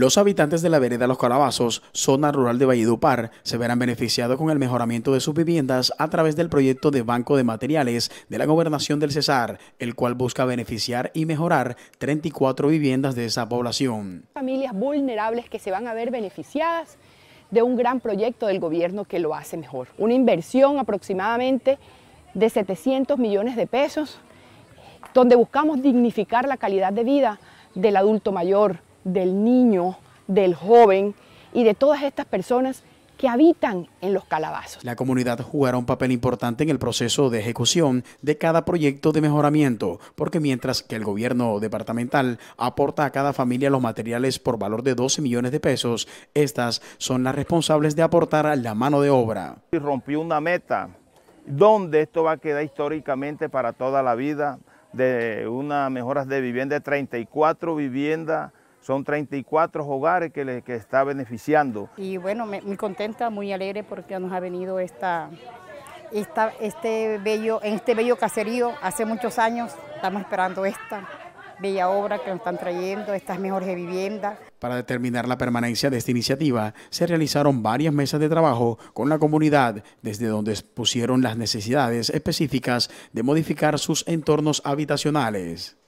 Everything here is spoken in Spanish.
Los habitantes de la vereda Los Calabazos, zona rural de Valledupar, se verán beneficiados con el mejoramiento de sus viviendas a través del proyecto de Banco de Materiales de la Gobernación del Cesar, el cual busca beneficiar y mejorar 34 viviendas de esa población. Familias vulnerables que se van a ver beneficiadas de un gran proyecto del gobierno que lo hace mejor. Una inversión aproximadamente de 700 millones de pesos, donde buscamos dignificar la calidad de vida del adulto mayor, del niño, del joven y de todas estas personas que habitan en los calabazos. La comunidad jugará un papel importante en el proceso de ejecución de cada proyecto de mejoramiento, porque mientras que el gobierno departamental aporta a cada familia los materiales por valor de 12 millones de pesos, estas son las responsables de aportar la mano de obra. Y rompió una meta donde esto va a quedar históricamente para toda la vida de unas mejoras de vivienda 34 viviendas son 34 hogares que, le, que está beneficiando. Y bueno, muy contenta, muy alegre porque nos ha venido esta, esta, este bello, en este bello caserío hace muchos años. Estamos esperando esta bella obra que nos están trayendo, estas mejores viviendas. Para determinar la permanencia de esta iniciativa, se realizaron varias mesas de trabajo con la comunidad, desde donde expusieron las necesidades específicas de modificar sus entornos habitacionales.